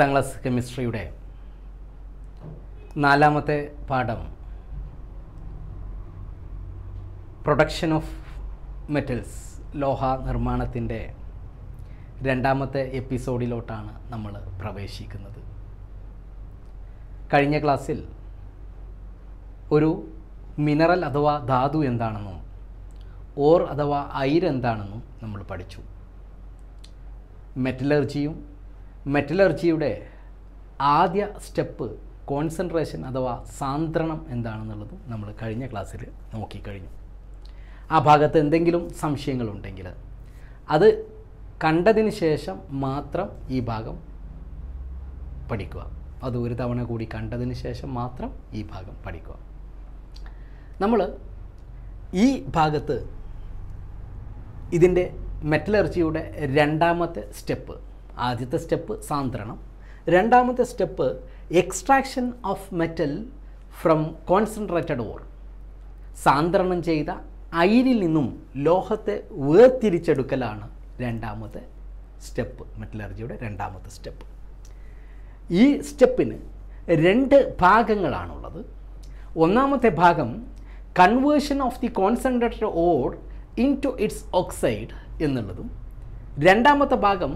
പത്താം ക്ലാസ് കെമിസ്ട്രിയുടെ നാലാമത്തെ പാഠം പ്രൊഡക്ഷൻ ഓഫ് മെറ്റൽസ് ലോഹ നിർമ്മാണത്തിൻ്റെ രണ്ടാമത്തെ എപ്പിസോഡിലോട്ടാണ് നമ്മൾ പ്രവേശിക്കുന്നത് കഴിഞ്ഞ ക്ലാസ്സിൽ ഒരു മിനറൽ അഥവാ ധാതു എന്താണെന്നും ഓർ അഥവാ അയിരെന്താണെന്നും നമ്മൾ പഠിച്ചു മെറ്റലർജിയും മെറ്റലർജിയുടെ ആദ്യ സ്റ്റെപ്പ് കോൺസെൻട്രേഷൻ അഥവാ സാന്ദ്രണം എന്താണെന്നുള്ളത് നമ്മൾ കഴിഞ്ഞ ക്ലാസ്സിൽ നോക്കിക്കഴിഞ്ഞു ആ ഭാഗത്ത് എന്തെങ്കിലും സംശയങ്ങളുണ്ടെങ്കിൽ അത് കണ്ടതിന് ശേഷം മാത്രം ഈ ഭാഗം പഠിക്കുക അത് ഒരു തവണ കൂടി കണ്ടതിന് ശേഷം മാത്രം ഈ ഭാഗം പഠിക്കുക നമ്മൾ ഈ ഭാഗത്ത് ഇതിൻ്റെ മെറ്റലർജിയുടെ രണ്ടാമത്തെ സ്റ്റെപ്പ് ആദ്യത്തെ സ്റ്റെപ്പ് സാന്ദ്രണം രണ്ടാമത്തെ step extraction of metal from concentrated ore സാന്ദ്രണം ചെയ്ത അയിരിൽ നിന്നും ലോഹത്തെ വേർതിരിച്ചെടുക്കലാണ് രണ്ടാമത്തെ സ്റ്റെപ്പ് മെറ്റലർജിയുടെ രണ്ടാമത്തെ സ്റ്റെപ്പ് ഈ സ്റ്റെപ്പിന് രണ്ട് ഭാഗങ്ങളാണുള്ളത് ഒന്നാമത്തെ ഭാഗം conversion of the concentrated ore into its oxide എന്നുള്ളതും രണ്ടാമത്തെ ഭാഗം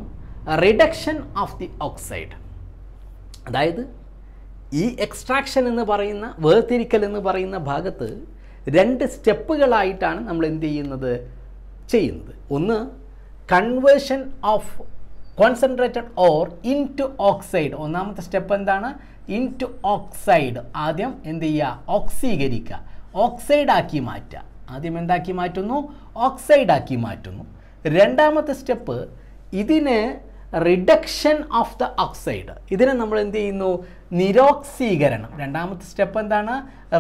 റിഡക്ഷൻ ഓഫ് ദി ഓക്സൈഡ് അതായത് ഈ എക്സ്ട്രാക്ഷൻ എന്ന് പറയുന്ന വേർതിരിക്കൽ എന്ന് പറയുന്ന ഭാഗത്ത് രണ്ട് സ്റ്റെപ്പുകളായിട്ടാണ് നമ്മൾ എന്ത് ചെയ്യുന്നത് ചെയ്യുന്നത് ഒന്ന് conversion of concentrated ore into oxide ഒന്നാമത്തെ സ്റ്റെപ്പ് എന്താണ് ഇൻ ടു ഓക്സൈഡ് ആദ്യം എന്ത് ചെയ്യുക ഓക്സീകരിക്കുക ഓക്സൈഡാക്കി മാറ്റുക ആദ്യം എന്താക്കി മാറ്റുന്നു ഓക്സൈഡാക്കി മാറ്റുന്നു രണ്ടാമത്തെ സ്റ്റെപ്പ് ഇതിനെ റിഡക്ഷൻ ഓഫ് ദ ഓക്സൈഡ് ഇതിനെ നമ്മൾ എന്ത് ചെയ്യുന്നു നിരോക്സീകരണം രണ്ടാമത്തെ സ്റ്റെപ്പ് എന്താണ്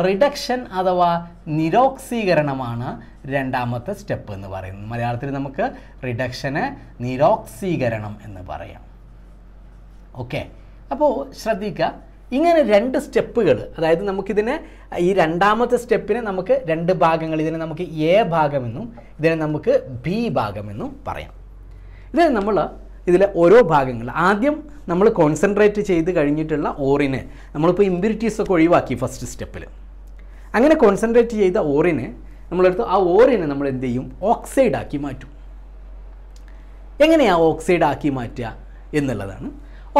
റിഡക്ഷൻ അഥവാ നിരോക്സീകരണമാണ് രണ്ടാമത്തെ സ്റ്റെപ്പ് എന്ന് പറയുന്നത് മലയാളത്തിൽ നമുക്ക് റിഡക്ഷന് നിരോക്സീകരണം എന്ന് പറയാം ഓക്കെ അപ്പോൾ ശ്രദ്ധിക്കുക ഇങ്ങനെ രണ്ട് സ്റ്റെപ്പുകൾ അതായത് നമുക്കിതിനെ ഈ രണ്ടാമത്തെ സ്റ്റെപ്പിനെ നമുക്ക് രണ്ട് ഭാഗങ്ങൾ ഇതിനെ നമുക്ക് എ ഭാഗമെന്നും ഇതിനെ നമുക്ക് ബി ഭാഗമെന്നും പറയാം ഇതിനെ നമ്മൾ ഇതിലെ ഓരോ ഭാഗങ്ങൾ ആദ്യം നമ്മൾ കോൺസെൻട്രേറ്റ് ചെയ്ത് കഴിഞ്ഞിട്ടുള്ള ഓറിനെ നമ്മളിപ്പോൾ ഒക്കെ ഒഴിവാക്കി ഫസ്റ്റ് സ്റ്റെപ്പിൽ അങ്ങനെ കോൺസെൻട്രേറ്റ് ചെയ്ത ഓറിനെ നമ്മളെടുത്ത് ആ ഓറിനെ നമ്മൾ എന്ത് ചെയ്യും ഓക്സൈഡ് ആക്കി മാറ്റും എങ്ങനെയാണ് ഓക്സൈഡ് ആക്കി മാറ്റുക എന്നുള്ളതാണ്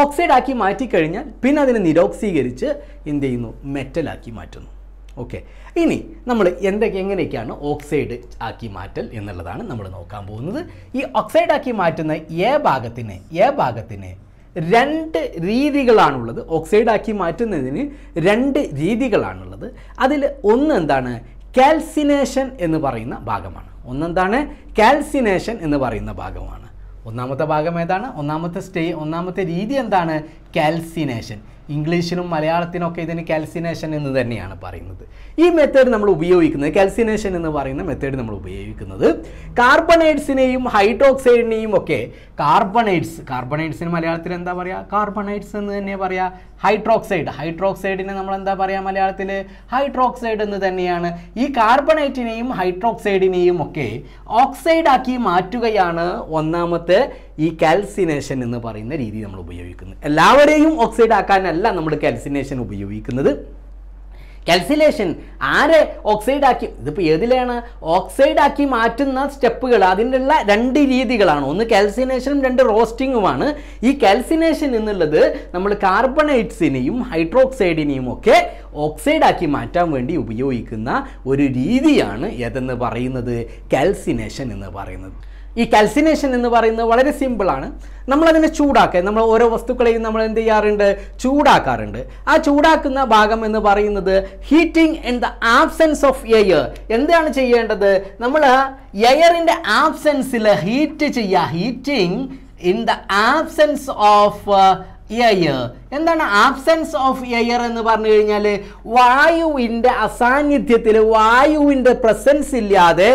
ഓക്സൈഡ് ആക്കി മാറ്റിക്കഴിഞ്ഞാൽ പിന്നെ അതിനെ നിരോക്സീകരിച്ച് എന്ത് ചെയ്യുന്നു മെറ്റലാക്കി മാറ്റുന്നു ഓക്കെ ഇനി നമ്മൾ എന്തൊക്കെ എങ്ങനെയൊക്കെയാണ് ഓക്സൈഡ് ആക്കി മാറ്റൽ എന്നുള്ളതാണ് നമ്മൾ നോക്കാൻ പോകുന്നത് ഈ ഓക്സൈഡ് ആക്കി മാറ്റുന്ന എ ഭാഗത്തിന് എ ഭാഗത്തിന് രണ്ട് രീതികളാണുള്ളത് ആക്കി മാറ്റുന്നതിന് രണ്ട് രീതികളാണുള്ളത് അതിൽ ഒന്ന് എന്താണ് കാൽസിനേഷൻ എന്ന് പറയുന്ന ഭാഗമാണ് ഒന്നെന്താണ് കാൽസിനേഷൻ എന്ന് പറയുന്ന ഭാഗമാണ് ഒന്നാമത്തെ ഭാഗം ഏതാണ് ഒന്നാമത്തെ സ്റ്റേ ഒന്നാമത്തെ രീതി എന്താണ് കാൽസിനേഷൻ ഇംഗ്ലീഷിനും മലയാളത്തിനൊക്കെ ഇതിന് കാൽസിനേഷൻ എന്ന് തന്നെയാണ് പറയുന്നത് ഈ മെത്തേഡ് നമ്മൾ ഉപയോഗിക്കുന്നത് കാൽസിനേഷൻ എന്ന് പറയുന്ന മെത്തേഡ് നമ്മൾ ഉപയോഗിക്കുന്നത് കാർബണൈഡ്സിനെയും ഹൈഡ്രോക്സൈഡിനെയും ഒക്കെ കാർബണൈഡ്സ് കാർബണൈഡ്സിന് മലയാളത്തിൽ എന്താ പറയുക കാർബണൈഡ്സ് എന്ന് തന്നെ പറയുക ഹൈഡ്രോക്സൈഡ് ഹൈഡ്രോക്സൈഡിനെ നമ്മൾ എന്താ പറയുക മലയാളത്തിൽ ഹൈഡ്രോക്സൈഡ് എന്ന് തന്നെയാണ് ഈ കാർബണൈറ്റിനെയും ഹൈഡ്രോക്സൈഡിനെയും ഒക്കെ ഓക്സൈഡാക്കി മാറ്റുകയാണ് ഒന്നാമത്തെ ഈ കാൽസിനേഷൻ എന്ന് പറയുന്ന രീതി നമ്മൾ ഉപയോഗിക്കുന്നത് എല്ലാവരെയും ഓക്സൈഡ് ആക്കാനല്ല നമ്മൾ കാൽസിനേഷൻ ഉപയോഗിക്കുന്നത് കാൽസിലേഷൻ ആരെ ആക്കി ഇതിപ്പോൾ ഏതിലാണ് ആക്കി മാറ്റുന്ന സ്റ്റെപ്പുകൾ അതിനുള്ള രണ്ട് രീതികളാണ് ഒന്ന് കാൽസിനേഷനും രണ്ട് റോസ്റ്റിങ്ങുമാണ് ഈ കാൽസിനേഷൻ എന്നുള്ളത് നമ്മൾ കാർബണൈറ്റ്സിനെയും ഹൈഡ്രോക്സൈഡിനെയും ഒക്കെ ഓക്സൈഡ് ആക്കി മാറ്റാൻ വേണ്ടി ഉപയോഗിക്കുന്ന ഒരു രീതിയാണ് ഏതെന്ന് പറയുന്നത് കാൽസിനേഷൻ എന്ന് പറയുന്നത് ഈ കാൽസിനേഷൻ എന്ന് പറയുന്നത് വളരെ സിമ്പിളാണ് നമ്മളതിനെ ചൂടാക്കുക നമ്മൾ ഓരോ വസ്തുക്കളെയും നമ്മൾ എന്ത് ചെയ്യാറുണ്ട് ചൂടാക്കാറുണ്ട് ആ ചൂടാക്കുന്ന ഭാഗം എന്ന് പറയുന്നത് heating in the absence of air എന്താണ് ചെയ്യേണ്ടത് നമ്മൾ എയറിൻ്റെ ആബ്സെൻസിൽ ഹീറ്റ് ചെയ്യുക heating in the absence of air എന്താണ് ആബ്സെൻസ് ഓഫ് എയർ എന്ന് പറഞ്ഞു കഴിഞ്ഞാൽ വായുവിൻ്റെ അസാന്നിധ്യത്തിൽ വായുവിൻ്റെ പ്രസൻസ് ഇല്ലാതെ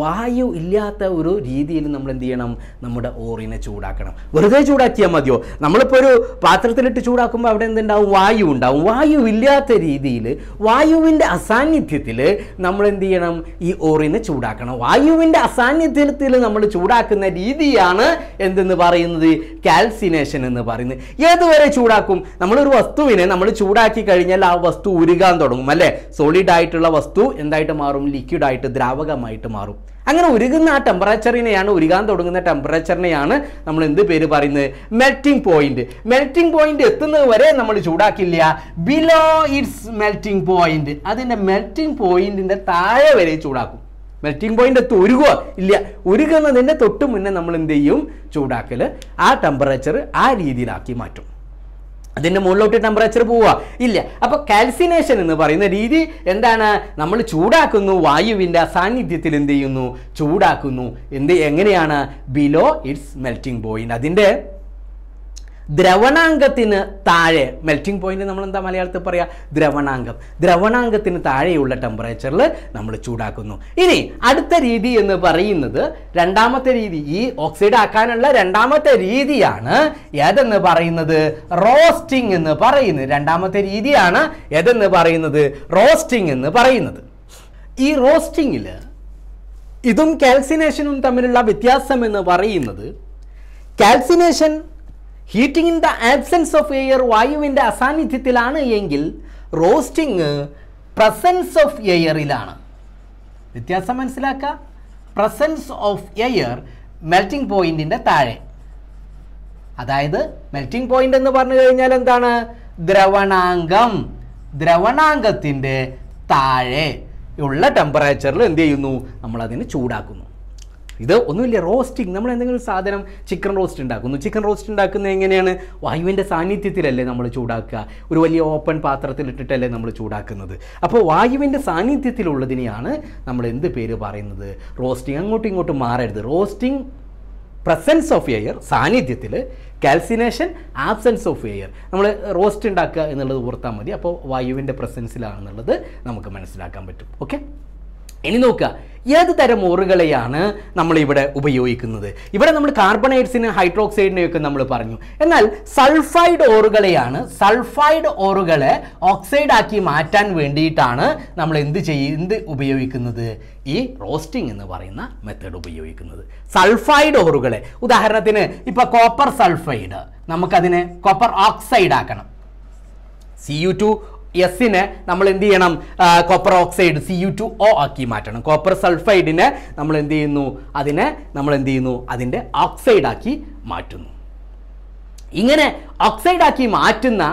വായു ഇല്ലാത്ത ഒരു രീതിയിൽ നമ്മൾ എന്ത് ചെയ്യണം നമ്മുടെ ഓറിനെ ചൂടാക്കണം വെറുതെ ചൂടാക്കിയാൽ മതിയോ നമ്മളിപ്പോൾ ഒരു പാത്രത്തിലിട്ട് ചൂടാക്കുമ്പോൾ അവിടെ എന്തുണ്ടാവും വായു ഉണ്ടാവും വായു ഇല്ലാത്ത രീതിയിൽ വായുവിൻ്റെ അസാന്നിധ്യത്തിൽ നമ്മൾ എന്ത് ചെയ്യണം ഈ ഓറിനെ ചൂടാക്കണം വായുവിൻ്റെ അസാന്നിധ്യത്തിൽ നമ്മൾ ചൂടാക്കുന്ന രീതിയാണ് എന്തെന്ന് പറയുന്നത് കാൽസിനേഷൻ എന്ന് പറയുന്നത് ഏതുവരെ ചൂടാക്കും നമ്മളൊരു വസ്തുവിനെ നമ്മൾ ചൂടാക്കി കഴിഞ്ഞാൽ ആ വസ്തു ഉരുകാൻ തുടങ്ങും അല്ലേ സോളിഡ് ആയിട്ടുള്ള വസ്തു എന്തായിട്ട് മാറും ലിക്വിഡ് ആയിട്ട് ദ്രാവകമായിട്ട് മാറും അങ്ങനെ ഉരുകുന്ന ആ ടെമ്പറേച്ചറിനെയാണ് ഉരുകാൻ തുടങ്ങുന്ന ടെമ്പറേച്ചറിനെയാണ് നമ്മൾ എന്ത് പേര് പറയുന്നത് മെൽറ്റിംഗ് പോയിന്റ് മെൽറ്റിംഗ് പോയിന്റ് എത്തുന്നത് വരെ നമ്മൾ ചൂടാക്കില്ല ബിലോ ഇറ്റ്സ് മെൽറ്റിംഗ് പോയിന്റ് അതിൻ്റെ മെൽറ്റിംഗ് പോയിന്റിന്റെ താഴെ വരെ ചൂടാക്കും മെൽറ്റിംഗ് പോയിന്റ് എത്തും ഉരുകുക ഇല്ല ഉരുകുന്നതിൻ്റെ തൊട്ട് മുന്നേ നമ്മൾ എന്ത് ചെയ്യും ചൂടാക്കൽ ആ ടെമ്പറേച്ചർ ആ രീതിയിലാക്കി മാറ്റും അതിൻ്റെ മുകളിലോട്ട് ടെമ്പറേച്ചർ പോവുക ഇല്ല അപ്പോൾ കാൽസിനേഷൻ എന്ന് പറയുന്ന രീതി എന്താണ് നമ്മൾ ചൂടാക്കുന്നു വായുവിൻ്റെ സാന്നിധ്യത്തിൽ എന്ത് ചെയ്യുന്നു ചൂടാക്കുന്നു എന്ത് എങ്ങനെയാണ് ബിലോ ഇറ്റ്സ് മെൽറ്റിംഗ് പോയിന്റ് അതിൻ്റെ ദ്രവണാംഗത്തിന് താഴെ മെൽറ്റിംഗ് പോയിന്റ് നമ്മൾ എന്താ മലയാളത്തിൽ പറയുക ദ്രവണാംഗം ദ്രവണാംഗത്തിന് താഴെയുള്ള ടെമ്പറേച്ചറിൽ നമ്മൾ ചൂടാക്കുന്നു ഇനി അടുത്ത രീതി എന്ന് പറയുന്നത് രണ്ടാമത്തെ രീതി ഈ ഓക്സൈഡ് ആക്കാനുള്ള രണ്ടാമത്തെ രീതിയാണ് ഏതെന്ന് പറയുന്നത് റോസ്റ്റിംഗ് എന്ന് പറയുന്നത് രണ്ടാമത്തെ രീതിയാണ് ഏതെന്ന് പറയുന്നത് റോസ്റ്റിംഗ് എന്ന് പറയുന്നത് ഈ റോസ്റ്റിങ്ങിൽ ഇതും കാൽസിനേഷനും തമ്മിലുള്ള വ്യത്യാസം എന്ന് പറയുന്നത് calcination heating in the absence of air വായുവിൻ്റെ അസാന്നിധ്യത്തിലാണ് എങ്കിൽ റോസ്റ്റിംഗ് പ്രസൻസ് ഓഫ് എയറിലാണ് വ്യത്യാസം മനസ്സിലാക്കുക പ്രസൻസ് ഓഫ് എയർ മെൽറ്റിംഗ് പോയിന്റിൻ്റെ താഴെ അതായത് മെൽറ്റിംഗ് പോയിന്റ് എന്ന് പറഞ്ഞു കഴിഞ്ഞാൽ എന്താണ് ദ്രവണാംഗം ദ്രവണാംഗത്തിൻ്റെ താഴെ ഉള്ള ടെമ്പറേച്ചറിൽ എന്ത് ചെയ്യുന്നു നമ്മളതിനെ ചൂടാക്കുന്നു ഇത് ഒന്നുമില്ല റോസ്റ്റിംഗ് നമ്മൾ എന്തെങ്കിലും സാധനം ചിക്കൻ റോസ്റ്റ് ഉണ്ടാക്കുന്നു ചിക്കൻ റോസ്റ്റ് ഉണ്ടാക്കുന്നത് എങ്ങനെയാണ് വായുവിൻ്റെ സാന്നിധ്യത്തിലല്ലേ നമ്മൾ ചൂടാക്കുക ഒരു വലിയ ഓപ്പൺ പാത്രത്തിലിട്ടിട്ടല്ലേ നമ്മൾ ചൂടാക്കുന്നത് അപ്പോൾ വായുവിൻ്റെ സാന്നിധ്യത്തിലുള്ളതിനെയാണ് നമ്മൾ എന്ത് പേര് പറയുന്നത് റോസ്റ്റിംഗ് അങ്ങോട്ടും ഇങ്ങോട്ടും മാറരുത് റോസ്റ്റിംഗ് പ്രസൻസ് ഓഫ് എയർ സാന്നിധ്യത്തിൽ കാൽസിനേഷൻ ആബ്സെൻസ് ഓഫ് എയർ നമ്മൾ റോസ്റ്റ് ഉണ്ടാക്കുക എന്നുള്ളത് ഓർത്താൽ മതി അപ്പോൾ വായുവിൻ്റെ പ്രസൻസിലാണെന്നുള്ളത് നമുക്ക് മനസ്സിലാക്കാൻ പറ്റും ഓക്കെ ഇനി നോക്കുക ഏത് തരം ഓറുകളെയാണ് നമ്മളിവിടെ ഉപയോഗിക്കുന്നത് ഇവിടെ നമ്മൾ കാർബണൈഡ്സിന് ഹൈഡ്രോക്സൈഡിനെയൊക്കെ നമ്മൾ പറഞ്ഞു എന്നാൽ സൾഫൈഡ് ഓറുകളെയാണ് സൾഫൈഡ് ഓറുകളെ ഓക്സൈഡാക്കി മാറ്റാൻ വേണ്ടിയിട്ടാണ് നമ്മൾ എന്ത് എന്ത് ഉപയോഗിക്കുന്നത് ഈ റോസ്റ്റിംഗ് എന്ന് പറയുന്ന മെത്തേഡ് ഉപയോഗിക്കുന്നത് സൾഫൈഡ് ഓറുകളെ ഉദാഹരണത്തിന് ഇപ്പോൾ കോപ്പർ സൾഫൈഡ് നമുക്കതിനെ കോപ്പർ ഓക്സൈഡ് ആക്കണം സി യു ടു എസിനെ നമ്മൾ എന്ത് ചെയ്യണം copper oxide C U two O ആക്കി മാറ്റണം കോപ്പർ സൾഫൈഡിനെ നമ്മൾ എന്ത് ചെയ്യുന്നു അതിനെ നമ്മൾ എന്ത് ചെയ്യുന്നു അതിൻ്റെ ഓക്സൈഡാക്കി മാറ്റുന്നു ഇങ്ങനെ ഓക്സൈഡാക്കി മാറ്റുന്ന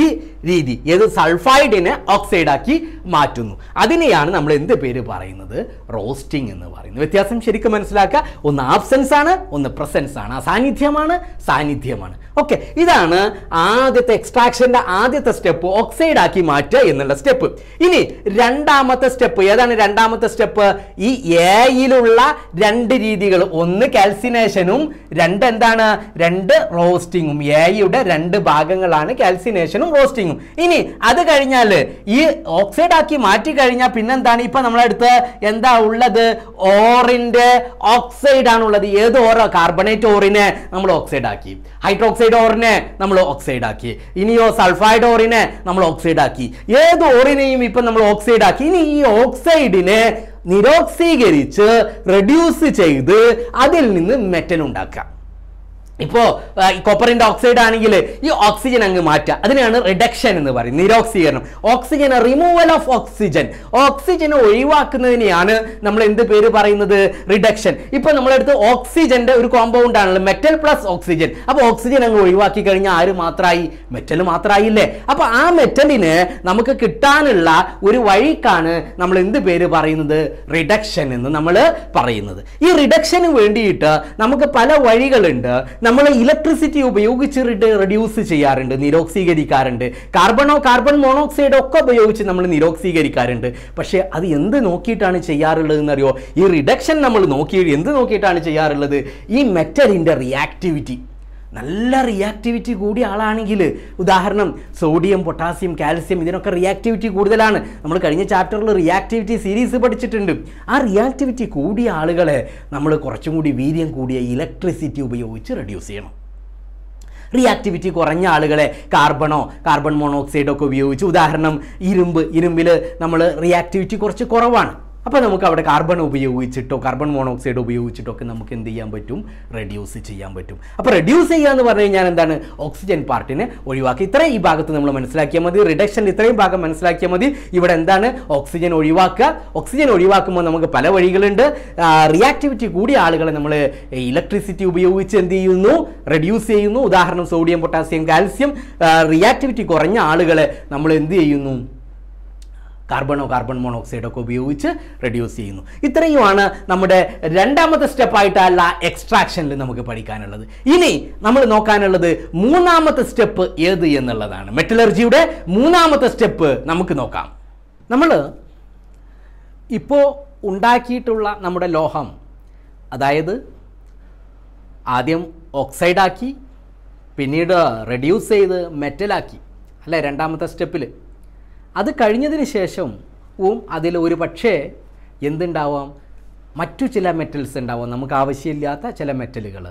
ഈ രീതി ഏത് സൾഫൈഡിനെ ഓക്സൈഡാക്കി മാറ്റുന്നു അതിനെയാണ് നമ്മൾ എന്ത് പേര് പറയുന്നത് റോസ്റ്റിംഗ് എന്ന് പറയുന്നത് വ്യത്യാസം ശരിക്കും മനസ്സിലാക്കുക ഒന്ന് ആബ്സെൻസ് ആണ് ഒന്ന് പ്രസൻസ് ആണ് സാന്നിധ്യമാണ് സാന്നിധ്യമാണ് ഓക്കെ ഇതാണ് ആദ്യത്തെ എക്സ്ട്രാക്ഷൻ്റെ ആദ്യത്തെ സ്റ്റെപ്പ് ഓക്സൈഡ് ആക്കി മാറ്റുക എന്നുള്ള സ്റ്റെപ്പ് ഇനി രണ്ടാമത്തെ സ്റ്റെപ്പ് ഏതാണ് രണ്ടാമത്തെ സ്റ്റെപ്പ് ഈ എയിലുള്ള രണ്ട് രീതികൾ ഒന്ന് കാൽസിനേഷനും രണ്ട് എന്താണ് രണ്ട് റോസ്റ്റിങ്ങും എയുടെ രണ്ട് ഭാഗങ്ങളാണ് കാൽസിനേഷൻ ഓക്സിഡേഷനും റോസ്റ്റിങ്ങും ഇനി അത് കഴിഞ്ഞാൽ ഈ ഓക്സൈഡ് ആക്കി മാറ്റി കഴിഞ്ഞാൽ പിന്നെന്താണ് ഇപ്പം നമ്മളെടുത്ത് എന്താ ഉള്ളത് ഓറിൻ്റെ ഓക്സൈഡ് ആണുള്ളത് ഏത് ഓരോ കാർബണേറ്റ് ഓറിനെ നമ്മൾ ഓക്സൈഡ് ആക്കി ഹൈഡ്രോക്സൈഡ് ഓറിനെ നമ്മൾ ഓക്സൈഡ് ആക്കി ഇനിയോ സൾഫൈഡ് ഓറിനെ നമ്മൾ ഓക്സൈഡ് ആക്കി ഏത് ഓറിനെയും ഇപ്പം നമ്മൾ ഓക്സൈഡ് ആക്കി ഇനി ഈ ഓക്സൈഡിനെ നിരോക്സീകരിച്ച് റെഡ്യൂസ് ചെയ്ത് അതിൽ നിന്ന് മെറ്റൽ ഉണ്ടാക്കാം ഇപ്പോൾ കോപ്പറിൻ്റെ ഓക്സൈഡ് ആണെങ്കിൽ ഈ ഓക്സിജൻ അങ്ങ് മാറ്റുക അതിനെയാണ് റിഡക്ഷൻ എന്ന് പറയും നിരോക്സീകരണം ഓക്സിജൻ റിമൂവൽ ഓഫ് ഓക്സിജൻ ഓക്സിജനെ ഒഴിവാക്കുന്നതിനെയാണ് നമ്മൾ എന്ത് പേര് പറയുന്നത് റിഡക്ഷൻ ഇപ്പോൾ നമ്മളെടുത്ത് ഓക്സിജൻ്റെ ഒരു കോമ്പൗണ്ട് ആണല്ലോ മെറ്റൽ പ്ലസ് ഓക്സിജൻ അപ്പോൾ ഓക്സിജൻ അങ്ങ് ഒഴിവാക്കി കഴിഞ്ഞാൽ ആര് മാത്രമായി മെറ്റൽ മാത്രമായില്ലേ അപ്പോൾ ആ മെറ്റലിന് നമുക്ക് കിട്ടാനുള്ള ഒരു വഴിക്കാണ് നമ്മൾ എന്ത് പേര് പറയുന്നത് റിഡക്ഷൻ എന്ന് നമ്മൾ പറയുന്നത് ഈ റിഡക്ഷന് വേണ്ടിയിട്ട് നമുക്ക് പല വഴികളുണ്ട് നമ്മൾ ഇലക്ട്രിസിറ്റി ഉപയോഗിച്ച് റെഡ്യൂസ് ചെയ്യാറുണ്ട് നിരോക്സീകരിക്കാറുണ്ട് കാർബണോ കാർബൺ മോണോക്സൈഡ് ഒക്കെ ഉപയോഗിച്ച് നമ്മൾ നിരോക്സീകരിക്കാറുണ്ട് പക്ഷേ അത് എന്ത് നോക്കിയിട്ടാണ് ചെയ്യാറുള്ളത് എന്നറിയോ ഈ റിഡക്ഷൻ നമ്മൾ നോക്കി എന്ത് നോക്കിയിട്ടാണ് ചെയ്യാറുള്ളത് ഈ മെറ്റലിൻ്റെ റിയാക്ടിവിറ്റി നല്ല റിയാക്ടിവിറ്റി കൂടിയ ആളാണെങ്കിൽ ഉദാഹരണം സോഡിയം പൊട്ടാസ്യം കാൽസ്യം ഇതിനൊക്കെ റിയാക്ടിവിറ്റി കൂടുതലാണ് നമ്മൾ കഴിഞ്ഞ ചാപ്റ്ററിൽ റിയാക്ടിവിറ്റി സീരീസ് പഠിച്ചിട്ടുണ്ട് ആ റിയാക്ടിവിറ്റി കൂടിയ ആളുകളെ നമ്മൾ കുറച്ചും കൂടി വീര്യം കൂടിയ ഇലക്ട്രിസിറ്റി ഉപയോഗിച്ച് റെഡ്യൂസ് ചെയ്യണം റിയാക്ടിവിറ്റി കുറഞ്ഞ ആളുകളെ കാർബണോ കാർബൺ മോണോക്സൈഡോ ഒക്കെ ഉപയോഗിച്ച് ഉദാഹരണം ഇരുമ്പ് ഇരുമ്പിൽ നമ്മൾ റിയാക്ടിവിറ്റി കുറച്ച് കുറവാണ് അപ്പോൾ നമുക്ക് അവിടെ കാർബൺ ഉപയോഗിച്ചിട്ടോ കാർബൺ മോണോക്സൈഡ് ഉപയോഗിച്ചിട്ടോ ഒക്കെ നമുക്ക് എന്ത് ചെയ്യാൻ പറ്റും റെഡ്യൂസ് ചെയ്യാൻ പറ്റും അപ്പോൾ റെഡ്യൂസ് ചെയ്യുക എന്ന് പറഞ്ഞു കഴിഞ്ഞാൽ എന്താണ് ഓക്സിജൻ പാർട്ടിനെ ഒഴിവാക്കി ഇത്രയും ഈ ഭാഗത്ത് നമ്മൾ മനസ്സിലാക്കിയാൽ മതി റിഡക്ഷൻ ഇത്രയും ഭാഗം മനസ്സിലാക്കിയാൽ മതി ഇവിടെ എന്താണ് ഓക്സിജൻ ഒഴിവാക്കുക ഓക്സിജൻ ഒഴിവാക്കുമ്പോൾ നമുക്ക് പല വഴികളുണ്ട് റിയാക്ടിവിറ്റി കൂടിയ ആളുകളെ നമ്മൾ ഇലക്ട്രിസിറ്റി ഉപയോഗിച്ച് എന്ത് ചെയ്യുന്നു റെഡ്യൂസ് ചെയ്യുന്നു ഉദാഹരണം സോഡിയം പൊട്ടാസ്യം കാൽസ്യം റിയാക്ടിവിറ്റി കുറഞ്ഞ ആളുകളെ നമ്മൾ എന്ത് ചെയ്യുന്നു കാർബണോ കാർബൺ മോണോക്സൈഡൊക്കെ ഉപയോഗിച്ച് റെഡ്യൂസ് ചെയ്യുന്നു ഇത്രയുമാണ് നമ്മുടെ രണ്ടാമത്തെ സ്റ്റെപ്പായിട്ടല്ല എക്സ്ട്രാക്ഷനിൽ നമുക്ക് പഠിക്കാനുള്ളത് ഇനി നമ്മൾ നോക്കാനുള്ളത് മൂന്നാമത്തെ സ്റ്റെപ്പ് ഏത് എന്നുള്ളതാണ് മെറ്റലർജിയുടെ മൂന്നാമത്തെ സ്റ്റെപ്പ് നമുക്ക് നോക്കാം നമ്മൾ ഇപ്പോൾ ഉണ്ടാക്കിയിട്ടുള്ള നമ്മുടെ ലോഹം അതായത് ആദ്യം ഓക്സൈഡാക്കി പിന്നീട് റെഡ്യൂസ് ചെയ്ത് മെറ്റലാക്കി അല്ലേ രണ്ടാമത്തെ സ്റ്റെപ്പിൽ അത് കഴിഞ്ഞതിന് ശേഷം ഉം അതിൽ ഒരു പക്ഷേ എന്തുണ്ടാവാം മറ്റു ചില മെറ്റൽസ് ഉണ്ടാവാം നമുക്ക് ആവശ്യമില്ലാത്ത ചില മെറ്റലുകൾ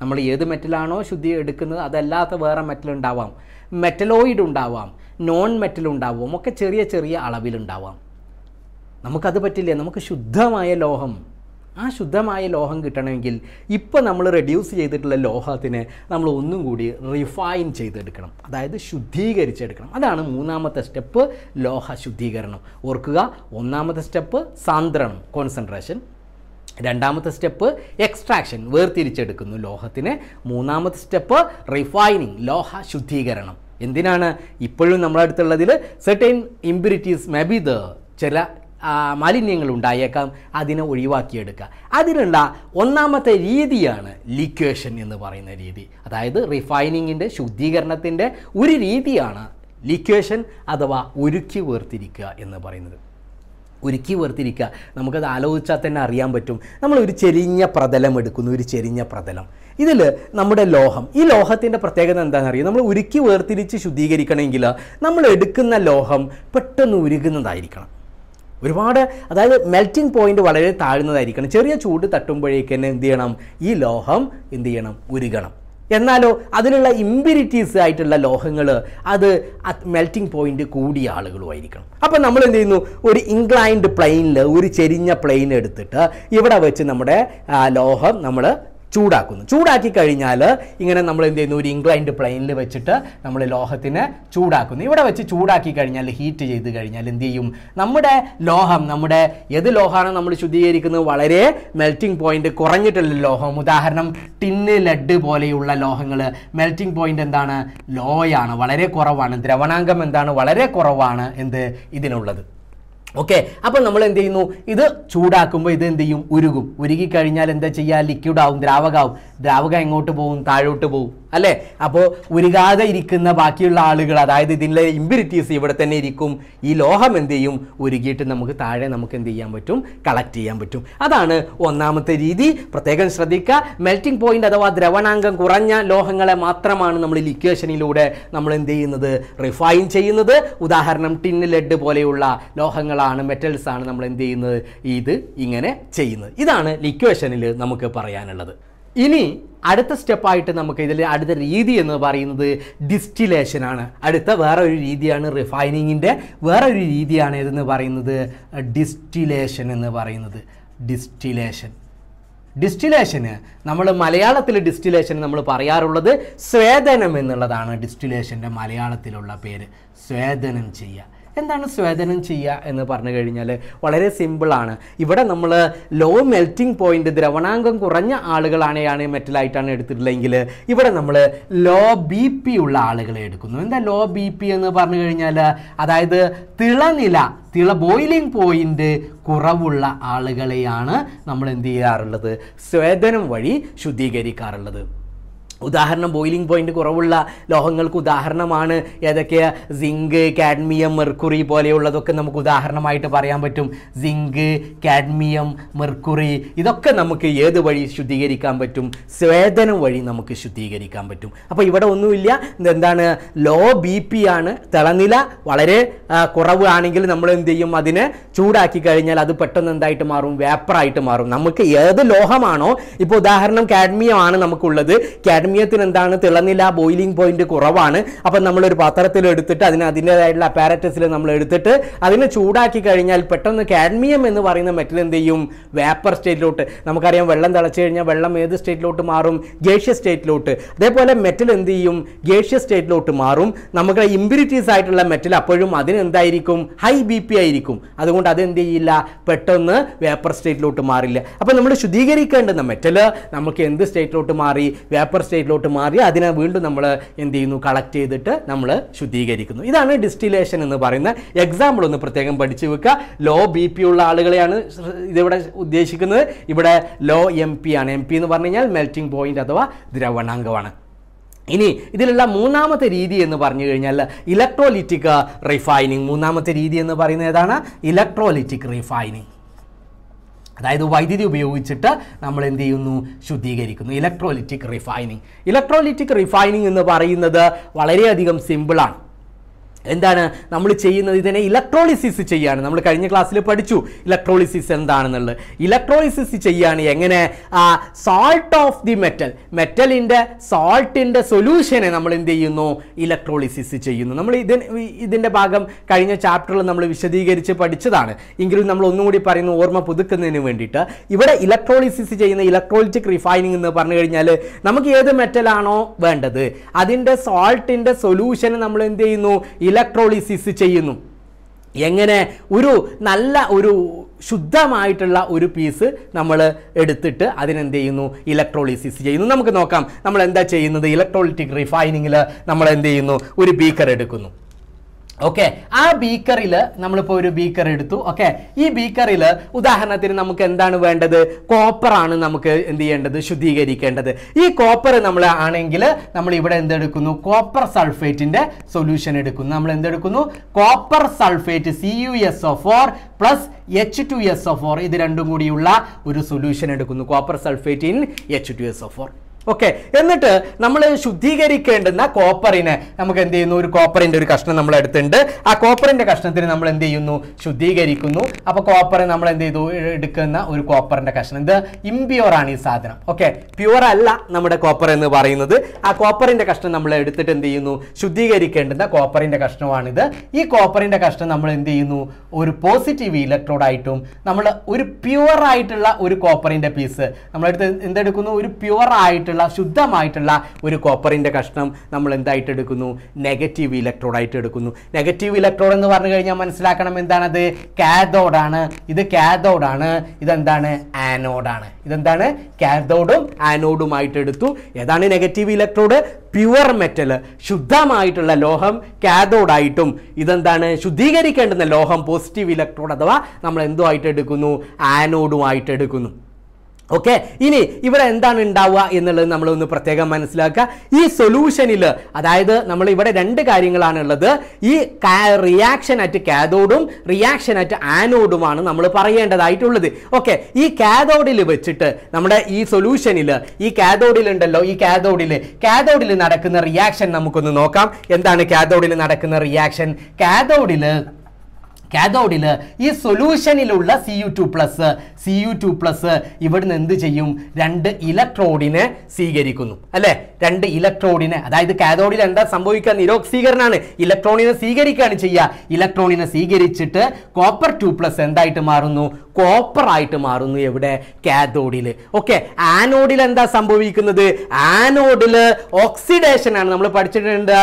നമ്മൾ ഏത് മെറ്റലാണോ ശുദ്ധി എടുക്കുന്നത് അതല്ലാത്ത വേറെ മെറ്റൽ ഉണ്ടാവാം മെറ്റലോയിഡ് ഉണ്ടാവാം നോൺ മെറ്റൽ ഉണ്ടാവാം ഒക്കെ ചെറിയ ചെറിയ അളവിലുണ്ടാവാം നമുക്കത് പറ്റില്ല നമുക്ക് ശുദ്ധമായ ലോഹം ആ ശുദ്ധമായ ലോഹം കിട്ടണമെങ്കിൽ ഇപ്പോൾ നമ്മൾ റെഡ്യൂസ് ചെയ്തിട്ടുള്ള ലോഹത്തിനെ നമ്മൾ ഒന്നും കൂടി റിഫൈൻ ചെയ്തെടുക്കണം അതായത് ശുദ്ധീകരിച്ചെടുക്കണം അതാണ് മൂന്നാമത്തെ സ്റ്റെപ്പ് ലോഹ ശുദ്ധീകരണം ഓർക്കുക ഒന്നാമത്തെ സ്റ്റെപ്പ് സാന്ദ്രണം കോൺസെൻട്രേഷൻ രണ്ടാമത്തെ സ്റ്റെപ്പ് എക്സ്ട്രാക്ഷൻ വേർതിരിച്ചെടുക്കുന്നു ലോഹത്തിനെ മൂന്നാമത്തെ സ്റ്റെപ്പ് റിഫൈനിങ് ലോഹ ശുദ്ധീകരണം എന്തിനാണ് ഇപ്പോഴും നമ്മളടുത്തുള്ളതിൽ certain impurities may be the ചില മാലിന്യങ്ങൾ ഉണ്ടായേക്കാം അതിനെ ഒഴിവാക്കിയെടുക്കുക അതിനുള്ള ഒന്നാമത്തെ രീതിയാണ് ലിക്വേഷൻ എന്ന് പറയുന്ന രീതി അതായത് റിഫൈനിങ്ങിൻ്റെ ശുദ്ധീകരണത്തിൻ്റെ ഒരു രീതിയാണ് ലിക്വേഷൻ അഥവാ ഉരുക്കി വേർതിരിക്കുക എന്ന് പറയുന്നത് ഉരുക്കി വേർതിരിക്കുക നമുക്കത് ആലോചിച്ചാൽ തന്നെ അറിയാൻ പറ്റും നമ്മൾ ഒരു ചെരിഞ്ഞ പ്രതലം എടുക്കുന്നു ഒരു ചെരിഞ്ഞ പ്രതലം ഇതിൽ നമ്മുടെ ലോഹം ഈ ലോഹത്തിൻ്റെ പ്രത്യേകത എന്താണെന്ന് അറിയാം നമ്മൾ ഉരുക്കി വേർതിരിച്ച് ശുദ്ധീകരിക്കണമെങ്കിൽ നമ്മൾ എടുക്കുന്ന ലോഹം പെട്ടെന്ന് ഉരുകുന്നതായിരിക്കണം ഒരുപാട് അതായത് മെൽറ്റിംഗ് പോയിന്റ് വളരെ താഴ്ന്നതായിരിക്കണം ചെറിയ ചൂട് തട്ടുമ്പോഴേക്ക് തന്നെ എന്ത് ചെയ്യണം ഈ ലോഹം എന്ത് ചെയ്യണം ഉരുകണം എന്നാലോ അതിലുള്ള ഇമ്പ്യൂരിറ്റീസ് ആയിട്ടുള്ള ലോഹങ്ങൾ അത് മെൽറ്റിംഗ് പോയിന്റ് കൂടിയ ആളുകളുമായിരിക്കണം അപ്പോൾ നമ്മൾ എന്ത് ചെയ്യുന്നു ഒരു ഇൻക്ലൈൻഡ് പ്ലെയിനിൽ ഒരു ചെരിഞ്ഞ പ്ലെയിൻ എടുത്തിട്ട് ഇവിടെ വെച്ച് നമ്മുടെ ലോഹം നമ്മൾ ചൂടാക്കുന്നു ചൂടാക്കി കഴിഞ്ഞാൽ ഇങ്ങനെ നമ്മൾ എന്ത് ചെയ്യുന്നു ഒരു ഇംഗ്ലൈൻഡ് പ്ലെയിനിൽ വെച്ചിട്ട് നമ്മൾ ലോഹത്തിനെ ചൂടാക്കുന്നു ഇവിടെ വെച്ച് ചൂടാക്കി കഴിഞ്ഞാൽ ഹീറ്റ് ചെയ്ത് കഴിഞ്ഞാൽ എന്ത് ചെയ്യും നമ്മുടെ ലോഹം നമ്മുടെ ഏത് ലോഹമാണ് നമ്മൾ ശുദ്ധീകരിക്കുന്നത് വളരെ മെൽറ്റിംഗ് പോയിന്റ് കുറഞ്ഞിട്ടുള്ള ലോഹം ഉദാഹരണം ടിന്ന് ലഡ് പോലെയുള്ള ലോഹങ്ങൾ മെൽറ്റിംഗ് പോയിന്റ് എന്താണ് ലോയാണ് വളരെ കുറവാണ് ദ്രവണാംഗം എന്താണ് വളരെ കുറവാണ് എന്ത് ഇതിനുള്ളത് ഓക്കെ അപ്പോൾ നമ്മൾ എന്ത് ചെയ്യുന്നു ഇത് ചൂടാക്കുമ്പോൾ ഇത് എന്ത് ചെയ്യും ഉരുകും ഉരുകി കഴിഞ്ഞാൽ എന്താ ചെയ്യുക ലിക്വിഡ് ആവും ദ്രാവകമാവും ദ്രാവകം എങ്ങോട്ട് പോകും താഴോട്ട് പോകും അല്ലേ അപ്പോൾ ഉരുകാതെ ഇരിക്കുന്ന ബാക്കിയുള്ള ആളുകൾ അതായത് ഇതിൻ്റെ ഇമ്പ്യൂരിറ്റീസ് ഇവിടെ തന്നെ ഇരിക്കും ഈ ലോഹം എന്ത് ചെയ്യും ഉരുകിയിട്ട് നമുക്ക് താഴെ നമുക്ക് എന്ത് ചെയ്യാൻ പറ്റും കളക്ട് ചെയ്യാൻ പറ്റും അതാണ് ഒന്നാമത്തെ രീതി പ്രത്യേകം ശ്രദ്ധിക്കുക മെൽറ്റിംഗ് പോയിന്റ് അഥവാ ദ്രവണാംഗം കുറഞ്ഞ ലോഹങ്ങളെ മാത്രമാണ് നമ്മൾ ലിക്വേഷനിലൂടെ നമ്മൾ എന്ത് ചെയ്യുന്നത് റിഫൈൻ ചെയ്യുന്നത് ഉദാഹരണം ടിൻ ലെഡ് പോലെയുള്ള ലോഹങ്ങളാണ് മെറ്റൽസ് ആണ് നമ്മൾ എന്ത് ചെയ്യുന്നത് ഇത് ഇങ്ങനെ ചെയ്യുന്നത് ഇതാണ് ലിക്വേഷനിൽ നമുക്ക് പറയാനുള്ളത് ഇനി അടുത്ത സ്റ്റെപ്പായിട്ട് നമുക്ക് ഇതിൽ അടുത്ത രീതി എന്ന് പറയുന്നത് ഡിസ്റ്റിലേഷനാണ് അടുത്ത വേറെ ഒരു രീതിയാണ് റിഫൈനിങ്ങിൻ്റെ വേറെ ഒരു രീതിയാണ് ഇതെന്ന് പറയുന്നത് ഡിസ്റ്റിലേഷൻ എന്ന് പറയുന്നത് ഡിസ്റ്റിലേഷൻ ഡിസ്റ്റിലേഷന് നമ്മൾ മലയാളത്തിൽ ഡിസ്റ്റിലേഷൻ നമ്മൾ പറയാറുള്ളത് സ്വേദനം എന്നുള്ളതാണ് ഡിസ്റ്റിലേഷൻ്റെ മലയാളത്തിലുള്ള പേര് സ്വേദനം ചെയ്യുക എന്താണ് സ്വേദനം ചെയ്യുക എന്ന് പറഞ്ഞു കഴിഞ്ഞാൽ വളരെ സിമ്പിളാണ് ഇവിടെ നമ്മൾ ലോ മെൽറ്റിംഗ് പോയിന്റ് ദ്രവണാംഗം കുറഞ്ഞ ആളുകളാണെയാണ് മെറ്റലായിട്ടാണ് എടുത്തിട്ടുള്ളതെങ്കിൽ ഇവിടെ നമ്മൾ ലോ ബി പി ഉള്ള ആളുകളെ എടുക്കുന്നു എന്താ ലോ ബി പി എന്ന് പറഞ്ഞു കഴിഞ്ഞാൽ അതായത് തിളനില തിള ബോയിലിംഗ് പോയിന്റ് കുറവുള്ള ആളുകളെയാണ് നമ്മൾ എന്ത് ചെയ്യാറുള്ളത് സ്വേദനം വഴി ശുദ്ധീകരിക്കാറുള്ളത് ഉദാഹരണം ബോയിലിംഗ് പോയിന്റ് കുറവുള്ള ലോഹങ്ങൾക്ക് ഉദാഹരണമാണ് ഏതൊക്കെയാ സിങ്ക് കാഡ്മിയം മെർക്കുറി പോലെയുള്ളതൊക്കെ നമുക്ക് ഉദാഹരണമായിട്ട് പറയാൻ പറ്റും സിങ്ക് കാഡ്മിയം മെർക്കുറി ഇതൊക്കെ നമുക്ക് ഏത് വഴി ശുദ്ധീകരിക്കാൻ പറ്റും സ്വേദനം വഴി നമുക്ക് ശുദ്ധീകരിക്കാൻ പറ്റും അപ്പോൾ ഇവിടെ ഒന്നുമില്ല എന്താണ് ലോ ബി പി ആണ് തിളനില വളരെ കുറവ് ആണെങ്കിൽ നമ്മൾ എന്ത് ചെയ്യും അതിനെ ചൂടാക്കി കഴിഞ്ഞാൽ അത് പെട്ടെന്ന് എന്തായിട്ട് മാറും വേപ്പറായിട്ട് മാറും നമുക്ക് ഏത് ലോഹമാണോ ഇപ്പോൾ ഉദാഹരണം കാഡ്മിയം ആണ് നമുക്കുള്ളത് കാഡ്മിയം അലുമിനിയത്തിന് എന്താണ് തിളനില ബോയിലിംഗ് പോയിന്റ് കുറവാണ് അപ്പം ഒരു പാത്രത്തിൽ എടുത്തിട്ട് അതിന് അതിൻ്റെതായിട്ടുള്ള അപ്പാരറ്റസിൽ നമ്മൾ എടുത്തിട്ട് അതിനെ ചൂടാക്കി കഴിഞ്ഞാൽ പെട്ടെന്ന് കാഡ്മിയം എന്ന് പറയുന്ന മെറ്റൽ എന്ത് ചെയ്യും വേപ്പർ സ്റ്റേറ്റിലോട്ട് നമുക്കറിയാം വെള്ളം തിളച്ചു കഴിഞ്ഞാൽ വെള്ളം ഏത് സ്റ്റേറ്റിലോട്ട് മാറും ഗേഷ്യ സ്റ്റേറ്റിലോട്ട് അതേപോലെ മെറ്റൽ എന്ത് ചെയ്യും ഗേഷ്യ സ്റ്റേറ്റിലോട്ട് മാറും നമുക്ക് ഇമ്പ്യൂരിറ്റീസ് ആയിട്ടുള്ള മെറ്റൽ അപ്പോഴും അതിനെന്തായിരിക്കും ഹൈ ബി പി ആയിരിക്കും അതുകൊണ്ട് അത് എന്ത് ചെയ്യില്ല പെട്ടെന്ന് വേപ്പർ സ്റ്റേറ്റിലോട്ട് മാറില്ല അപ്പോൾ നമ്മൾ ശുദ്ധീകരിക്കേണ്ടുന്ന മെറ്റൽ നമുക്ക് എന്ത് സ്റ്റേറ്റിലോട്ട് മാറി വേപ്പർ സ്റ്റേറ്റ് സ്റ്റേറ്റിലോട്ട് മാറി അതിനെ വീണ്ടും നമ്മൾ എന്ത് ചെയ്യുന്നു കളക്ട് ചെയ്തിട്ട് നമ്മൾ ശുദ്ധീകരിക്കുന്നു ഇതാണ് ഡിസ്റ്റിലേഷൻ എന്ന് പറയുന്ന എക്സാമ്പിൾ ഒന്ന് പ്രത്യേകം പഠിച്ചു വെക്കുക ലോ ബി പി ഉള്ള ആളുകളെയാണ് ഇതിവിടെ ഉദ്ദേശിക്കുന്നത് ഇവിടെ ലോ എം പി ആണ് എം പി എന്ന് പറഞ്ഞു കഴിഞ്ഞാൽ മെൽറ്റിംഗ് പോയിന്റ് അഥവാ ദ്രവണാങ്കമാണ് ഇനി ഇതിലുള്ള മൂന്നാമത്തെ രീതി എന്ന് പറഞ്ഞു കഴിഞ്ഞാൽ ഇലക്ട്രോലിറ്റിക് റിഫൈനിങ് മൂന്നാമത്തെ രീതി എന്ന് പറയുന്നത് ഏതാണ് ഇലക്ട്രോലിറ്റിക് റിഫൈനിങ് അതായത് വൈദ്യുതി ഉപയോഗിച്ചിട്ട് നമ്മൾ എന്ത് ചെയ്യുന്നു ശുദ്ധീകരിക്കുന്നു ഇലക്ട്രോലിറ്റിക് റിഫൈനിങ് ഇലക്ട്രോലിറ്റിക് റിഫൈനിങ് എന്ന് പറയുന്നത് വളരെയധികം സിമ്പിളാണ് എന്താണ് നമ്മൾ ചെയ്യുന്നത് ഇതിനെ ഇലക്ട്രോളിസിസ് ചെയ്യാണ് നമ്മൾ കഴിഞ്ഞ ക്ലാസ്സിൽ പഠിച്ചു ഇലക്ട്രോളിസിസ് എന്താണെന്നുള്ളത് ഇലക്ട്രോളിസിസ് ചെയ്യാണ് എങ്ങനെ ആ സോൾട്ട് ഓഫ് ദി മെറ്റൽ മെറ്റലിൻ്റെ സോൾട്ടിൻ്റെ സൊല്യൂഷനെ നമ്മൾ എന്ത് ചെയ്യുന്നു ഇലക്ട്രോളിസിസ് ചെയ്യുന്നു നമ്മൾ ഇതിന് ഇതിൻ്റെ ഭാഗം കഴിഞ്ഞ ചാപ്റ്ററിൽ നമ്മൾ വിശദീകരിച്ച് പഠിച്ചതാണ് എങ്കിലും നമ്മൾ ഒന്നുകൂടി പറയുന്നു ഓർമ്മ പുതുക്കുന്നതിന് വേണ്ടിയിട്ട് ഇവിടെ ഇലക്ട്രോളിസിസ് ചെയ്യുന്ന ഇലക്ട്രോളിറ്റിക് റിഫൈനിങ് എന്ന് പറഞ്ഞു കഴിഞ്ഞാൽ നമുക്ക് ഏത് മെറ്റലാണോ വേണ്ടത് അതിൻ്റെ സോൾട്ടിൻ്റെ സൊല്യൂഷനെ നമ്മൾ എന്ത് ചെയ്യുന്നു ഇലക്ട്രോളിസിസ് ചെയ്യുന്നു എങ്ങനെ ഒരു നല്ല ഒരു ശുദ്ധമായിട്ടുള്ള ഒരു പീസ് നമ്മൾ എടുത്തിട്ട് അതിനെന്ത് ചെയ്യുന്നു ഇലക്ട്രോളിസിസ് ചെയ്യുന്നു നമുക്ക് നോക്കാം നമ്മൾ എന്താ ചെയ്യുന്നത് ഇലക്ട്രോളിറ്റിക് റിഫൈനിങ്ങിൽ നമ്മൾ എന്ത് ചെയ്യുന്നു ഒരു ബീക്കർ എടുക്കുന്നു ഓക്കെ ആ ബീക്കറിൽ നമ്മളിപ്പോൾ ഒരു ബീക്കർ എടുത്തു ഓക്കെ ഈ ബീക്കറിൽ ഉദാഹരണത്തിന് നമുക്ക് എന്താണ് വേണ്ടത് കോപ്പറാണ് നമുക്ക് എന്ത് ചെയ്യേണ്ടത് ശുദ്ധീകരിക്കേണ്ടത് ഈ കോപ്പർ നമ്മൾ ആണെങ്കിൽ നമ്മൾ ഇവിടെ എന്തെടുക്കുന്നു കോപ്പർ സൾഫേറ്റിൻ്റെ സൊല്യൂഷൻ എടുക്കുന്നു നമ്മൾ എന്തെടുക്കുന്നു copper sulphate C U S O four plus H two S O four ഇത് രണ്ടും കൂടിയുള്ള ഒരു സൊല്യൂഷൻ എടുക്കുന്നു copper sulphate in H two S O four okay എന്നിട്ട് നമ്മൾ ശുദ്ധീകരിക്കേണ്ടുന്ന കോപ്പറിനെ നമുക്ക് എന്ത് ചെയ്യുന്നു ഒരു കോപ്പറിന്റെ ഒരു കഷ്ണം നമ്മൾ എടുത്തിട്ടുണ്ട് ആ കോപ്പറിന്റെ കഷ്ണത്തിന് നമ്മൾ എന്ത് ചെയ്യുന്നു ശുദ്ധീകരിക്കുന്നു അപ്പോൾ കോപ്പർ നമ്മൾ എന്ത് ചെയ്തു എടുക്കുന്ന ഒരു കോപ്പറിന്റെ കഷ്ണം ഇത് ഇംപ്യൂർ ആണ് ഈ സാധനം ഓക്കെ പ്യുവർ അല്ല നമ്മുടെ കോപ്പർ എന്ന് പറയുന്നത് ആ കോപ്പറിന്റെ കഷ്ണം നമ്മൾ എടുത്തിട്ട് എന്ത് ചെയ്യുന്നു ശുദ്ധീകരിക്കേണ്ടുന്ന കോപ്പറിന്റെ കഷ്ണമാണിത് ഈ കോപ്പറിന്റെ കഷ്ണം നമ്മൾ എന്ത് ചെയ്യുന്നു ഒരു പോസിറ്റീവ് ഇലക്ട്രോഡായിട്ടും നമ്മൾ ഒരു പ്യുവർ ആയിട്ടുള്ള ഒരു കോപ്പറിന്റെ പീസ് നമ്മളെടുത്ത് എന്തെടുക്കുന്നു ഒരു പ്യുവർ ആയിട്ടുള്ള ആയിട്ടുള്ള ശുദ്ധമായിട്ടുള്ള ഒരു കോപ്പറിൻ്റെ കഷ്ണം നമ്മൾ എന്തായിട്ട് എടുക്കുന്നു നെഗറ്റീവ് ഇലക്ട്രോഡായിട്ട് എടുക്കുന്നു നെഗറ്റീവ് ഇലക്ട്രോഡ് എന്ന് പറഞ്ഞു കഴിഞ്ഞാൽ മനസ്സിലാക്കണം എന്താണത് കാതോഡാണ് ഇത് കാതോഡാണ് ഇതെന്താണ് ആനോഡാണ് ഇതെന്താണ് കാതോഡും ആനോഡുമായിട്ട് എടുത്തു ഏതാണ് നെഗറ്റീവ് ഇലക്ട്രോഡ് പ്യുവർ മെറ്റൽ ശുദ്ധമായിട്ടുള്ള ലോഹം കാതോഡായിട്ടും ഇതെന്താണ് ശുദ്ധീകരിക്കേണ്ടുന്ന ലോഹം പോസിറ്റീവ് ഇലക്ട്രോഡ് അഥവാ നമ്മൾ എന്തുമായിട്ട് എടുക്കുന്നു ആനോഡുമായിട്ട് എടുക്കുന്നു ഓക്കെ ഇനി ഇവിടെ എന്താണ് ഉണ്ടാവുക എന്നുള്ളത് നമ്മളൊന്ന് പ്രത്യേകം മനസ്സിലാക്കുക ഈ സൊല്യൂഷനിൽ അതായത് നമ്മൾ ഇവിടെ രണ്ട് കാര്യങ്ങളാണ് ഉള്ളത് ഈ റിയാക്ഷൻ അറ്റ് കാതോഡും റിയാക്ഷൻ അറ്റ് ആനോഡുമാണ് നമ്മൾ പറയേണ്ടതായിട്ടുള്ളത് ഓക്കെ ഈ കാതോഡിൽ വെച്ചിട്ട് നമ്മുടെ ഈ സൊല്യൂഷനിൽ ഈ കാതോഡിൽ ഉണ്ടല്ലോ ഈ കാതോഡിൽ കാതോഡിൽ നടക്കുന്ന റിയാക്ഷൻ നമുക്കൊന്ന് നോക്കാം എന്താണ് കാതോഡിൽ നടക്കുന്ന റിയാക്ഷൻ കാതോഡിൽ കാഥോഡിൽ ഈ സൊല്യൂഷനിലുള്ള C U two plus C U two plus ഇവിടുന്ന് എന്ത് ചെയ്യും രണ്ട് ഇലക്ട്രോഡിനെ സ്വീകരിക്കുന്നു അല്ലേ രണ്ട് ഇലക്ട്രോഡിനെ അതായത് കാഥോഡിൽ എന്താ സംഭവിക്കുക നിരോക്സീകരണമാണ് ഇലക്ട്രോണിനെ സ്വീകരിക്കുകയാണ് ചെയ്യുക ഇലക്ട്രോണിനെ സ്വീകരിച്ചിട്ട് കോപ്പർ ടു പ്ലസ് എന്തായിട്ട് മാറുന്നു കോപ്പർ ആയിട്ട് മാറുന്നു എവിടെ കാഥോഡിൽ ഓക്കെ ആനോഡിൽ എന്താ സംഭവിക്കുന്നത് ആനോഡിൽ ഓക്സിഡേഷൻ ആണ് നമ്മൾ പഠിച്ചിട്ടുണ്ട്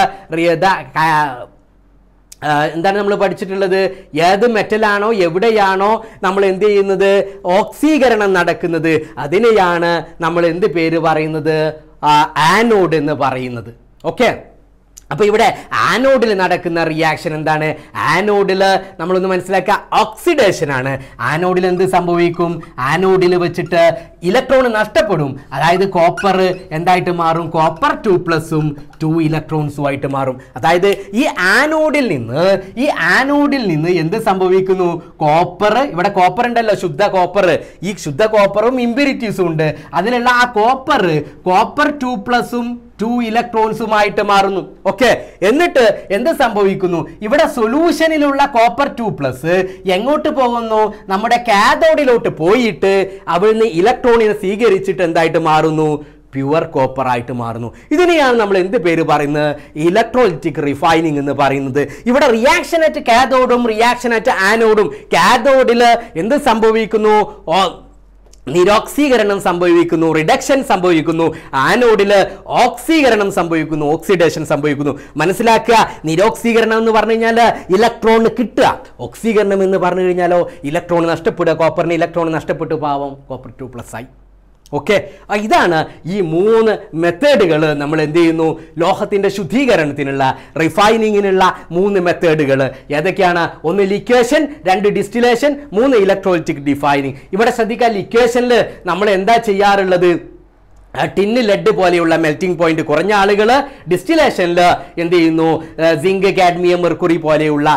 എന്താണ് നമ്മൾ പഠിച്ചിട്ടുള്ളത് ഏത് മെറ്റലാണോ എവിടെയാണോ നമ്മൾ എന്ത് ചെയ്യുന്നത് ഓക്സീകരണം നടക്കുന്നത് അതിനെയാണ് നമ്മൾ എന്ത് പേര് പറയുന്നത് ആനോഡ് എന്ന് പറയുന്നത് ഓക്കെ അപ്പോൾ ഇവിടെ ആനോഡിൽ നടക്കുന്ന റിയാക്ഷൻ എന്താണ് ആനോഡിൽ നമ്മളൊന്ന് മനസ്സിലാക്കുക ഓക്സിഡേഷൻ ആണ് ആനോഡിൽ എന്ത് സംഭവിക്കും ആനോഡിൽ വെച്ചിട്ട് ഇലക്ട്രോൺ നഷ്ടപ്പെടും അതായത് കോപ്പർ എന്തായിട്ട് മാറും കോപ്പർ ടു പ്ലസും ടു ഇലക്ട്രോൺസും ആയിട്ട് മാറും അതായത് ഈ ആനോഡിൽ നിന്ന് ഈ ആനോഡിൽ നിന്ന് എന്ത് സംഭവിക്കുന്നു കോപ്പർ ഇവിടെ കോപ്പർ ഉണ്ടല്ലോ ശുദ്ധ കോപ്പർ ഈ ശുദ്ധ കോപ്പറും ഇമ്പ്യൂരിറ്റീസും ഉണ്ട് അതിലുള്ള ആ കോപ്പർ കോപ്പർ ടു പ്ലസും ടു ആയിട്ട് മാറുന്നു ഓക്കെ എന്നിട്ട് എന്ത് സംഭവിക്കുന്നു ഇവിടെ സൊല്യൂഷനിലുള്ള കോപ്പർ ടു പ്ലസ് എങ്ങോട്ട് പോകുന്നു നമ്മുടെ കാഥോഡിലോട്ട് പോയിട്ട് അവിടുന്ന് ഇലക്ട്രോൺ സിർക്കോണിനെ സ്വീകരിച്ചിട്ട് എന്തായിട്ട് മാറുന്നു പ്യുവർ കോപ്പർ ആയിട്ട് മാറുന്നു ഇതിനെയാണ് നമ്മൾ എന്ത് പേര് പറയുന്നത് ഇലക്ട്രോലിറ്റിക് റിഫൈനിങ് എന്ന് പറയുന്നത് ഇവിടെ റിയാക്ഷൻ അറ്റ് കാതോഡും റിയാക്ഷൻ അറ്റ് ആനോഡും കാതോഡിൽ എന്ത് സംഭവിക്കുന്നു നിരോക്സീകരണം സംഭവിക്കുന്നു റിഡക്ഷൻ സംഭവിക്കുന്നു ആനോഡിൽ ഓക്സീകരണം സംഭവിക്കുന്നു ഓക്സിഡേഷൻ സംഭവിക്കുന്നു മനസ്സിലാക്കുക നിരോക്സീകരണം എന്ന് പറഞ്ഞു കഴിഞ്ഞാൽ ഇലക്ട്രോൺ കിട്ടുക ഓക്സീകരണം എന്ന് പറഞ്ഞു കഴിഞ്ഞാലോ ഇലക്ട്രോൺ നഷ്ടപ്പെടുക കോപ്പറിന് ഇലക്ട്രോൺ നഷ്ടപ്പെട്ടു പാവം കോപ്പർ ടു പ്ലസ് ആയി ഓക്കെ ഇതാണ് ഈ മൂന്ന് മെത്തേഡുകൾ നമ്മൾ എന്ത് ചെയ്യുന്നു ലോഹത്തിൻ്റെ ശുദ്ധീകരണത്തിനുള്ള റിഫൈനിങ്ങിനുള്ള മൂന്ന് മെത്തേഡുകൾ ഏതൊക്കെയാണ് ഒന്ന് ലിക്വേഷൻ രണ്ട് ഡിസ്റ്റിലേഷൻ മൂന്ന് ഇലക്ട്രോളിറ്റിക് ഡിഫൈനിങ് ഇവിടെ ശ്രദ്ധിക്കുക ലിക്വേഷനിൽ നമ്മൾ എന്താ ചെയ്യാറുള്ളത് ടിന്ന് ലെഡ് പോലെയുള്ള മെൽറ്റിംഗ് പോയിന്റ് കുറഞ്ഞ ആളുകൾ ഡിസ്റ്റിലേഷനിൽ എന്ത് ചെയ്യുന്നു സിങ്ക് കാഡ്മിയം മെർക്കുറി പോലെയുള്ള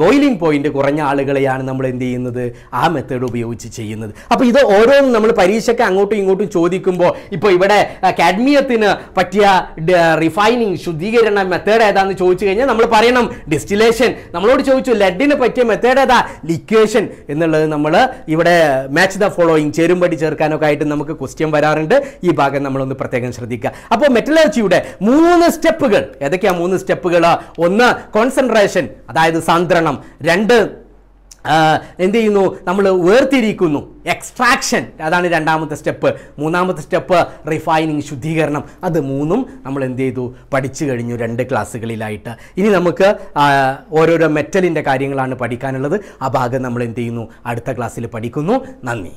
ബോയിലിംഗ് പോയിന്റ് കുറഞ്ഞ ആളുകളെയാണ് നമ്മൾ എന്ത് ചെയ്യുന്നത് ആ മെത്തേഡ് ഉപയോഗിച്ച് ചെയ്യുന്നത് അപ്പോൾ ഇത് ഓരോന്നും നമ്മൾ പരീക്ഷയ്ക്ക് അങ്ങോട്ടും ഇങ്ങോട്ടും ചോദിക്കുമ്പോൾ ഇപ്പോൾ ഇവിടെ കാഡ്മിയത്തിന് പറ്റിയ റിഫൈനിങ് ശുദ്ധീകരണ മെത്തേഡ് ഏതാന്ന് ചോദിച്ചു കഴിഞ്ഞാൽ നമ്മൾ പറയണം ഡിസ്റ്റിലേഷൻ നമ്മളോട് ചോദിച്ചു ലെഡിന് പറ്റിയ മെത്തേഡ് ഏതാ ലിക്വേഷൻ എന്നുള്ളത് നമ്മൾ ഇവിടെ മാച്ച് ദ ഫോളോയിങ് ചേരുമ്പടി ചേർക്കാനൊക്കെ ആയിട്ട് നമുക്ക് ക്വസ്റ്റ്യൻ വരാറുണ്ട് ഈ ഭാഗം നമ്മളൊന്ന് പ്രത്യേകം ശ്രദ്ധിക്കുക അപ്പോൾ മെറ്റലർജിയുടെ മൂന്ന് സ്റ്റെപ്പുകൾ ഏതൊക്കെയാണ് മൂന്ന് സ്റ്റെപ്പുകൾ ഒന്ന് കോൺസെൻട്രേഷൻ അതായത് സാന്ദ്രണം രണ്ട് എന്ത് ചെയ്യുന്നു നമ്മൾ വേർതിരിക്കുന്നു എക്സ്ട്രാക്ഷൻ അതാണ് രണ്ടാമത്തെ സ്റ്റെപ്പ് മൂന്നാമത്തെ സ്റ്റെപ്പ് റിഫൈനിങ് ശുദ്ധീകരണം അത് മൂന്നും നമ്മൾ എന്ത് ചെയ്തു പഠിച്ചു കഴിഞ്ഞു രണ്ട് ക്ലാസ്സുകളിലായിട്ട് ഇനി നമുക്ക് ഓരോരോ മെറ്റലിൻ്റെ കാര്യങ്ങളാണ് പഠിക്കാനുള്ളത് ആ ഭാഗം നമ്മൾ എന്ത് ചെയ്യുന്നു അടുത്ത ക്ലാസ്സിൽ പഠിക്കുന്നു നന്ദി